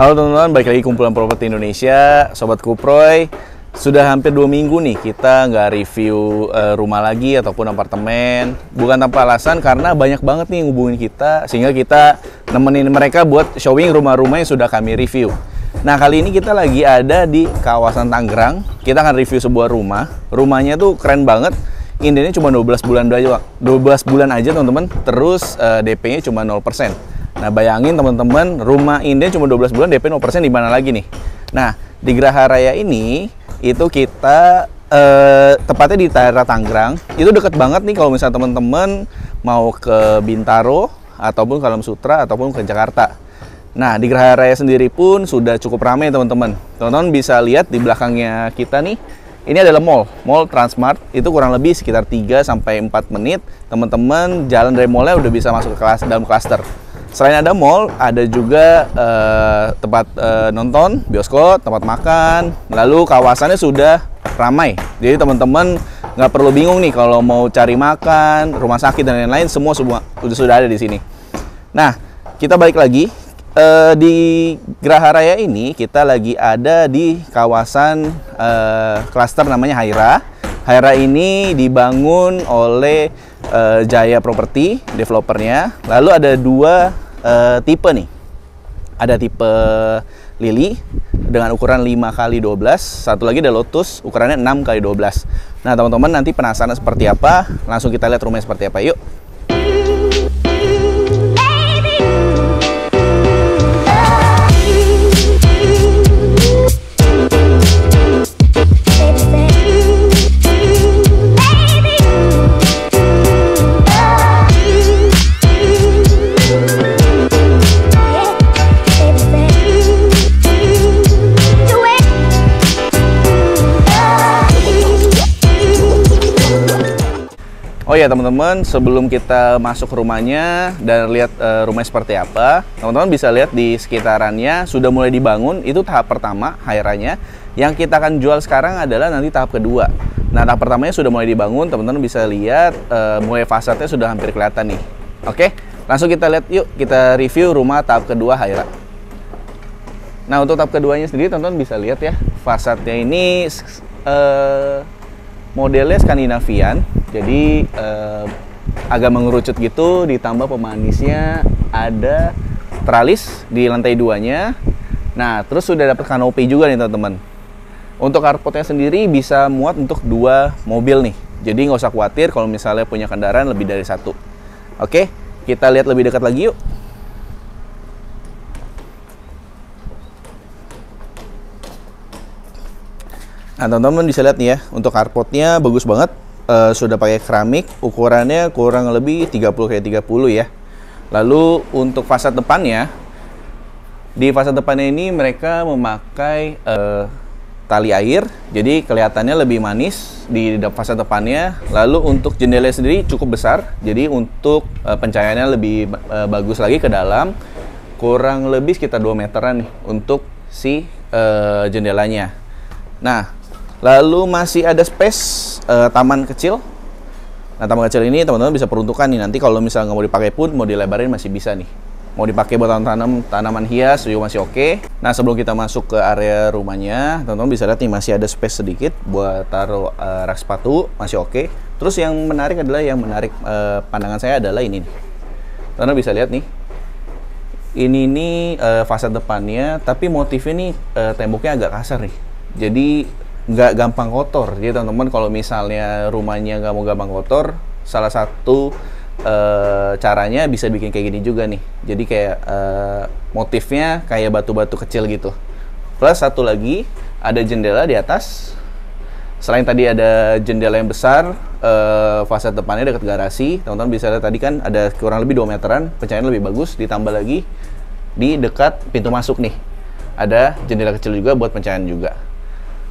Halo teman-teman, balik lagi kumpulan properti Indonesia, Sobat Kuproy. Sudah hampir dua minggu nih kita nggak review uh, rumah lagi ataupun apartemen. Bukan tanpa alasan karena banyak banget nih ngubungin kita sehingga kita nemenin mereka buat showing rumah-rumah yang sudah kami review. Nah kali ini kita lagi ada di kawasan Tangerang. Kita akan review sebuah rumah. Rumahnya tuh keren banget. ini cuma 12 bulan aja, 12 bulan aja teman-teman. Terus uh, eh, DP-nya cuma 0%. Nah, bayangin teman-teman, rumah ini cuma 12 bulan DP 0% di mana lagi nih? Nah, di Geraha Raya ini itu kita eh, tepatnya di daerah Tangerang. Itu deket banget nih kalau misalnya teman-teman mau ke Bintaro ataupun kalau Sutra ataupun ke Jakarta. Nah, di Geraha Raya sendiri pun sudah cukup ramai teman-teman. Teman-teman bisa lihat di belakangnya kita nih, ini adalah mall, mall Transmart. Itu kurang lebih sekitar 3 sampai 4 menit teman-teman jalan dari mallnya udah bisa masuk ke kelas dalam klaster. Selain ada mall, ada juga uh, tempat uh, nonton, bioskop, tempat makan. Lalu kawasannya sudah ramai. Jadi teman-teman nggak perlu bingung nih kalau mau cari makan, rumah sakit dan lain-lain semua semua sudah sudah ada di sini. Nah, kita balik lagi eh, di Geraha Raya ini kita lagi ada di kawasan klaster namanya Haira Haira ini dibangun oleh uh, Jaya Property, developernya. Lalu ada dua uh, tipe nih. Ada tipe Lily dengan ukuran 5 kali 12 satu lagi ada lotus ukurannya 6 kali 12 nah teman-teman nanti penasaran seperti apa langsung kita lihat rumahnya seperti apa yuk teman-teman sebelum kita masuk rumahnya dan lihat uh, rumahnya seperti apa teman-teman bisa lihat di sekitarannya sudah mulai dibangun itu tahap pertama hairanya yang kita akan jual sekarang adalah nanti tahap kedua nah tahap pertamanya sudah mulai dibangun teman-teman bisa lihat uh, mulai fasadnya sudah hampir kelihatan nih oke langsung kita lihat yuk kita review rumah tahap kedua Haira nah untuk tahap keduanya sendiri teman-teman bisa lihat ya fasadnya ini uh, modelnya Skandinavian jadi uh, agak mengerucut gitu ditambah pemanisnya ada tralis di lantai duanya nah terus sudah dapat kanopi juga nih teman-teman untuk carportnya sendiri bisa muat untuk dua mobil nih jadi nggak usah khawatir kalau misalnya punya kendaraan lebih dari satu oke kita lihat lebih dekat lagi yuk Nah teman-teman bisa lihat nih ya, untuk carportnya bagus banget. E, sudah pakai keramik, ukurannya kurang lebih 30 kayak 30 ya. Lalu untuk fasad depannya, di fasad depannya ini mereka memakai e, tali air, jadi kelihatannya lebih manis di fasad depannya. Lalu untuk jendela sendiri cukup besar, jadi untuk e, pencahayaannya lebih e, bagus lagi ke dalam. Kurang lebih sekitar 2 meteran nih untuk si e, jendelanya. Nah, Lalu masih ada space uh, taman kecil. Nah, taman kecil ini teman-teman bisa peruntukan nih nanti kalau misalnya nggak mau dipakai pun mau dilebarin masih bisa nih. Mau dipakai buat tanam tanaman hias juga masih oke. Okay. Nah, sebelum kita masuk ke area rumahnya, teman-teman bisa lihat nih masih ada space sedikit buat taruh uh, rak sepatu, masih oke. Okay. Terus yang menarik adalah yang menarik uh, pandangan saya adalah ini nih. Teman-teman bisa lihat nih. Ini nih uh, fasad depannya, tapi motifnya nih uh, temboknya agak kasar nih. Jadi nggak gampang kotor. Jadi teman-teman kalau misalnya rumahnya nggak mau gampang kotor, salah satu e, caranya bisa bikin kayak gini juga nih. Jadi kayak e, motifnya kayak batu-batu kecil gitu. Plus satu lagi ada jendela di atas. Selain tadi ada jendela yang besar, fasad eh, fasad depannya dekat garasi. Teman-teman bisa lihat tadi kan ada kurang lebih 2 meteran, pencahayaan lebih bagus. Ditambah lagi di dekat pintu masuk nih. Ada jendela kecil juga buat pencahayaan juga.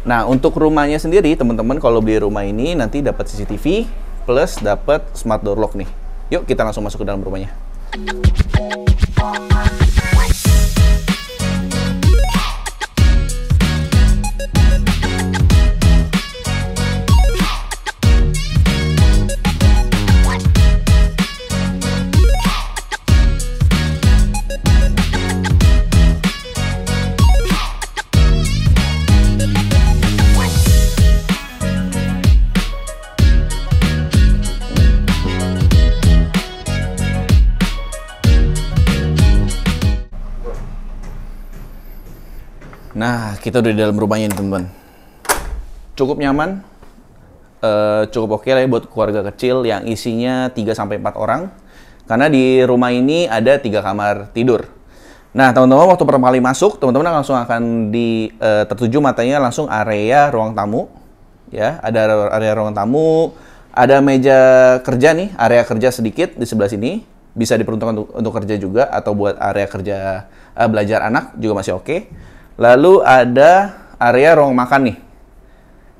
Nah, untuk rumahnya sendiri, teman-teman kalau beli rumah ini nanti dapat CCTV plus dapat smart door lock nih. Yuk kita langsung masuk ke dalam rumahnya. kita udah di dalam rumahnya nih teman-teman. Cukup nyaman, uh, cukup oke okay lah ya buat keluarga kecil yang isinya 3 sampai empat orang. Karena di rumah ini ada tiga kamar tidur. Nah, teman-teman waktu pertama kali masuk, teman-teman langsung akan di uh, tertuju matanya langsung area ruang tamu. Ya, ada area ruang tamu, ada meja kerja nih, area kerja sedikit di sebelah sini. Bisa diperuntukkan untuk, untuk kerja juga atau buat area kerja uh, belajar anak juga masih oke. Okay Lalu ada area ruang makan nih.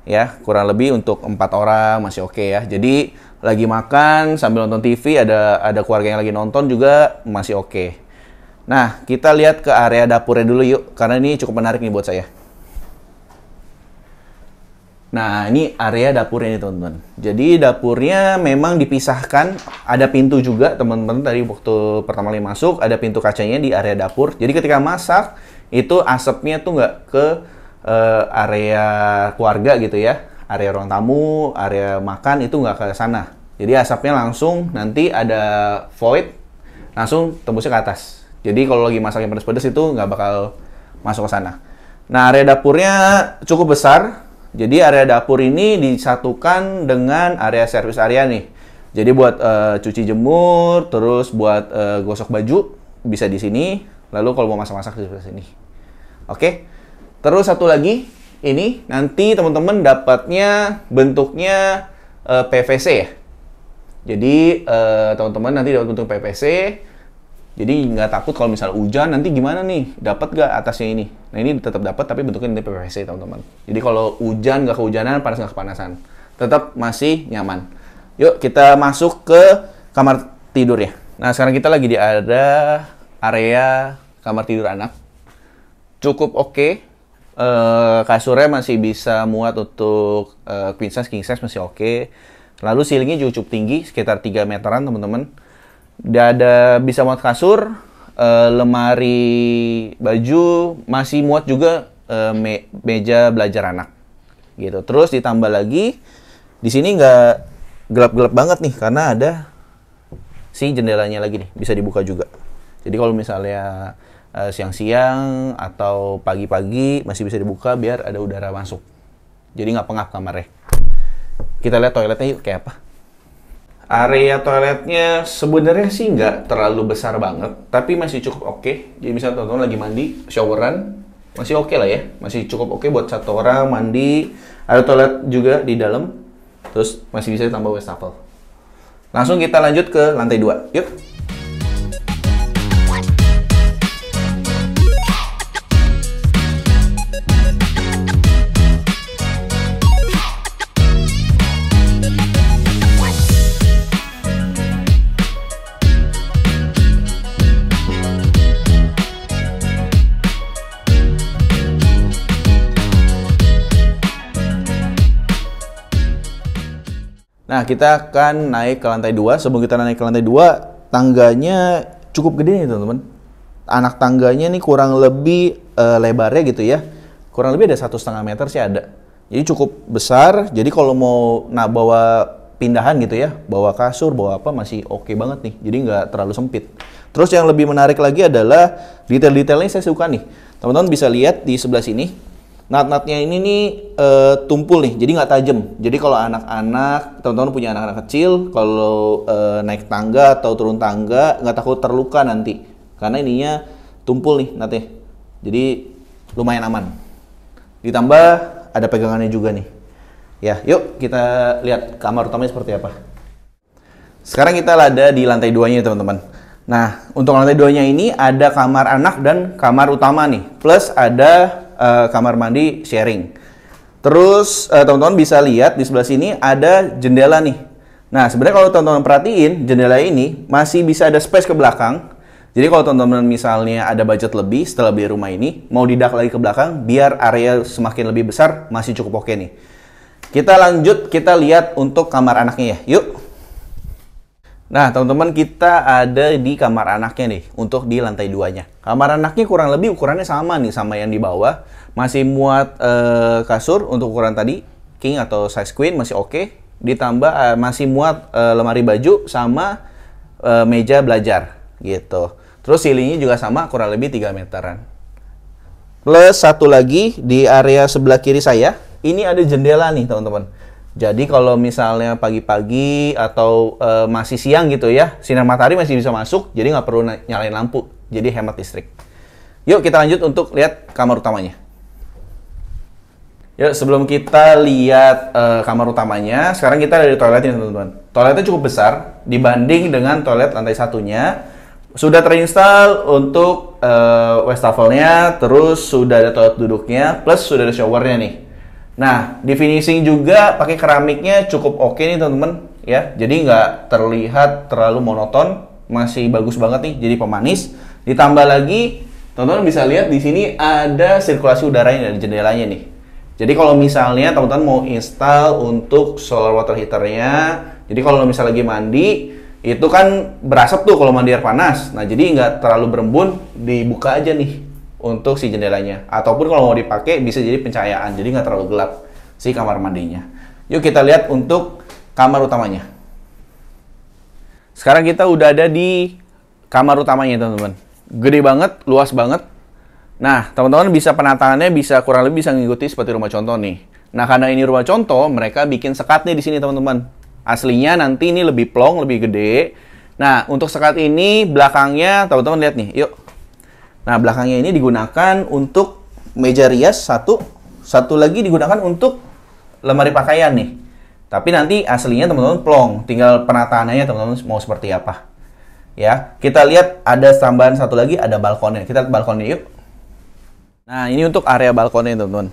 Ya, kurang lebih untuk empat orang masih oke okay ya. Jadi lagi makan sambil nonton TV ada ada keluarga yang lagi nonton juga masih oke. Okay. Nah, kita lihat ke area dapurnya dulu yuk karena ini cukup menarik nih buat saya. Nah, ini area dapurnya nih teman-teman. Jadi dapurnya memang dipisahkan, ada pintu juga teman-teman tadi waktu pertama kali masuk, ada pintu kacanya di area dapur. Jadi ketika masak, itu asapnya tuh nggak ke uh, area keluarga gitu ya area ruang tamu area makan itu nggak ke sana jadi asapnya langsung nanti ada void langsung tembusnya ke atas jadi kalau lagi masak yang pedas-pedas itu nggak bakal masuk ke sana nah area dapurnya cukup besar jadi area dapur ini disatukan dengan area service area nih jadi buat uh, cuci jemur terus buat uh, gosok baju bisa di sini Lalu kalau mau masak-masak di sebelah sini. Oke. Terus satu lagi, ini nanti teman-teman dapatnya bentuknya uh, eh, PVC ya. Jadi uh, teman-teman nanti dapat bentuk PVC. Jadi nggak takut kalau misal hujan nanti gimana nih? Dapat nggak atasnya ini? Nah ini tetap dapat tapi bentuknya nanti PVC teman-teman. Jadi kalau hujan nggak kehujanan, panas nggak kepanasan, tetap masih nyaman. Yuk kita masuk ke kamar tidur ya. Nah sekarang kita lagi di ada area kamar tidur anak cukup oke. Okay. Uh, eh, kasurnya masih bisa muat untuk uh, queen size, king size masih oke. Okay. Lalu ceilingnya juga cukup tinggi, sekitar 3 meteran teman-teman. Ada bisa muat kasur, uh, lemari baju, masih muat juga uh, me meja belajar anak. Gitu. Terus ditambah lagi, di sini nggak gelap-gelap banget nih karena ada si jendelanya lagi nih, bisa dibuka juga. Jadi kalau misalnya eh, siang-siang uh, atau pagi-pagi masih bisa dibuka biar ada udara masuk. Jadi nggak pengap kamarnya. Kita lihat toiletnya yuk kayak apa. Area toiletnya sebenarnya sih nggak terlalu besar banget, tapi masih cukup oke. Okay. Jadi misalnya teman teman lagi mandi, showeran, masih oke okay lah ya. Masih cukup oke okay buat satu orang mandi. Ada toilet juga di dalam, terus masih bisa ditambah wastafel. Langsung kita lanjut ke lantai dua. Yuk! Nah, kita akan naik ke lantai 2. Sebelum kita naik ke lantai 2, tangganya cukup gede nih, teman-teman. Anak tangganya nih kurang lebih uh, lebarnya gitu ya. Kurang lebih ada satu setengah meter sih ada. Jadi cukup besar. Jadi kalau mau nah bawa pindahan gitu ya, bawa kasur, bawa apa masih oke okay banget nih. Jadi nggak terlalu sempit. Terus yang lebih menarik lagi adalah detail-detailnya saya suka nih. Teman-teman bisa lihat di sebelah sini Nat-natnya ini nih e, tumpul nih, jadi nggak tajam. Jadi kalau anak-anak, teman-teman punya anak-anak kecil, kalau e, naik tangga atau turun tangga nggak takut terluka nanti, karena ininya tumpul nih nanti. Ya. Jadi lumayan aman. Ditambah ada pegangannya juga nih. Ya, yuk kita lihat kamar utamanya seperti apa. Sekarang kita ada di lantai duanya teman-teman. Nah, untuk lantai duanya ini ada kamar anak dan kamar utama nih. Plus ada uh, kamar mandi sharing. Terus uh, teman-teman bisa lihat di sebelah sini ada jendela nih. Nah, sebenarnya kalau teman-teman perhatiin jendela ini masih bisa ada space ke belakang. Jadi kalau teman-teman misalnya ada budget lebih setelah beli rumah ini, mau didak lagi ke belakang biar area semakin lebih besar masih cukup oke nih. Kita lanjut, kita lihat untuk kamar anaknya ya. Yuk. Nah, teman-teman kita ada di kamar anaknya nih untuk di lantai duanya. Kamar anaknya kurang lebih ukurannya sama nih sama yang di bawah. Masih muat uh, kasur untuk ukuran tadi king atau size queen masih oke. Okay. Ditambah uh, masih muat uh, lemari baju sama uh, meja belajar gitu. Terus ceilingnya juga sama kurang lebih 3 meteran. Plus satu lagi di area sebelah kiri saya, ini ada jendela nih teman-teman. Jadi kalau misalnya pagi-pagi atau e, masih siang gitu ya, sinar matahari masih bisa masuk, jadi nggak perlu nyalain lampu. Jadi hemat listrik. Yuk kita lanjut untuk lihat kamar utamanya. Yuk sebelum kita lihat e, kamar utamanya, sekarang kita dari toiletnya teman-teman. Toiletnya cukup besar dibanding dengan toilet lantai satunya. Sudah terinstall untuk e, wastafelnya, terus sudah ada toilet duduknya, plus sudah ada showernya nih. Nah, di finishing juga pakai keramiknya cukup oke nih teman-teman ya. Jadi nggak terlihat terlalu monoton, masih bagus banget nih jadi pemanis. Ditambah lagi teman-teman bisa lihat di sini ada sirkulasi udaranya dari jendelanya nih. Jadi kalau misalnya teman-teman mau install untuk solar water heaternya, jadi kalau misalnya lagi mandi itu kan berasap tuh kalau mandi air panas. Nah jadi nggak terlalu berembun, dibuka aja nih untuk si jendelanya. Ataupun kalau mau dipakai bisa jadi pencahayaan, jadi nggak terlalu gelap si kamar mandinya. Yuk kita lihat untuk kamar utamanya. Sekarang kita udah ada di kamar utamanya teman-teman. Gede banget, luas banget. Nah, teman-teman bisa penataannya bisa kurang lebih bisa mengikuti seperti rumah contoh nih. Nah, karena ini rumah contoh, mereka bikin sekat nih di sini teman-teman. Aslinya nanti ini lebih plong, lebih gede. Nah, untuk sekat ini belakangnya teman-teman lihat nih. Yuk, Nah, belakangnya ini digunakan untuk meja rias satu, satu lagi digunakan untuk lemari pakaian nih. Tapi nanti aslinya teman-teman plong, tinggal penataannya teman-teman mau seperti apa. Ya, kita lihat ada tambahan satu lagi ada balkonnya. Kita lihat balkonnya yuk. Nah, ini untuk area balkonnya teman-teman.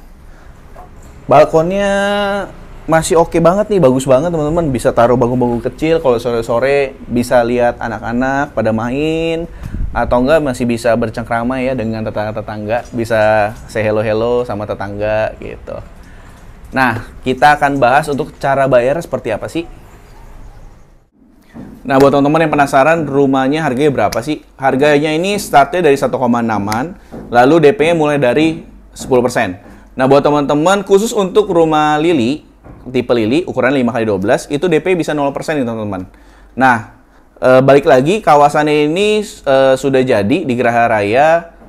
Balkonnya masih oke okay banget nih, bagus banget teman-teman. Bisa taruh bangku-bangku kecil kalau sore-sore bisa lihat anak-anak pada main atau enggak masih bisa bercengkrama ya dengan tetangga-tetangga, bisa say hello-hello sama tetangga gitu. Nah, kita akan bahas untuk cara bayar seperti apa sih? Nah, buat teman-teman yang penasaran rumahnya harganya berapa sih? Harganya ini startnya dari 1,6-an, lalu DP-nya mulai dari 10%. Nah, buat teman-teman khusus untuk rumah Lili, tipe Lili ukuran 5 kali 12 itu DP bisa 0% nih teman-teman. Nah, uh, balik lagi kawasan ini uh, sudah jadi di Geraha Raya.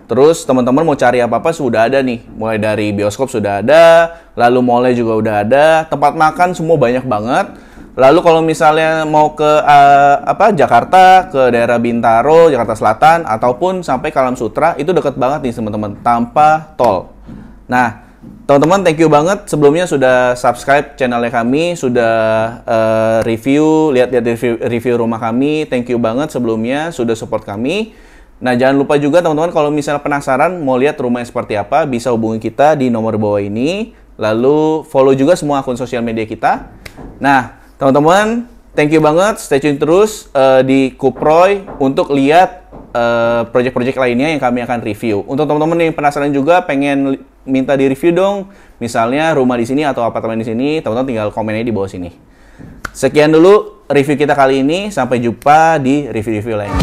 Terus teman-teman mau cari apa-apa sudah ada nih. Mulai dari bioskop sudah ada, lalu mallnya juga udah ada, tempat makan semua banyak banget. Lalu kalau misalnya mau ke uh, apa Jakarta, ke daerah Bintaro, Jakarta Selatan ataupun sampai Kalam Sutra itu deket banget nih teman-teman tanpa tol. Nah, teman-teman thank you banget sebelumnya sudah subscribe channelnya kami sudah uh, review lihat-lihat review, review rumah kami thank you banget sebelumnya sudah support kami nah jangan lupa juga teman-teman kalau misalnya penasaran mau lihat rumahnya seperti apa bisa hubungi kita di nomor bawah ini lalu follow juga semua akun sosial media kita nah teman-teman thank you banget stay tune terus uh, di Kuproy untuk lihat uh, project-project lainnya yang kami akan review untuk teman-teman yang penasaran juga pengen minta di review dong misalnya rumah di sini atau apartemen di sini teman-teman tinggal komennya di bawah sini sekian dulu review kita kali ini sampai jumpa di review-review lainnya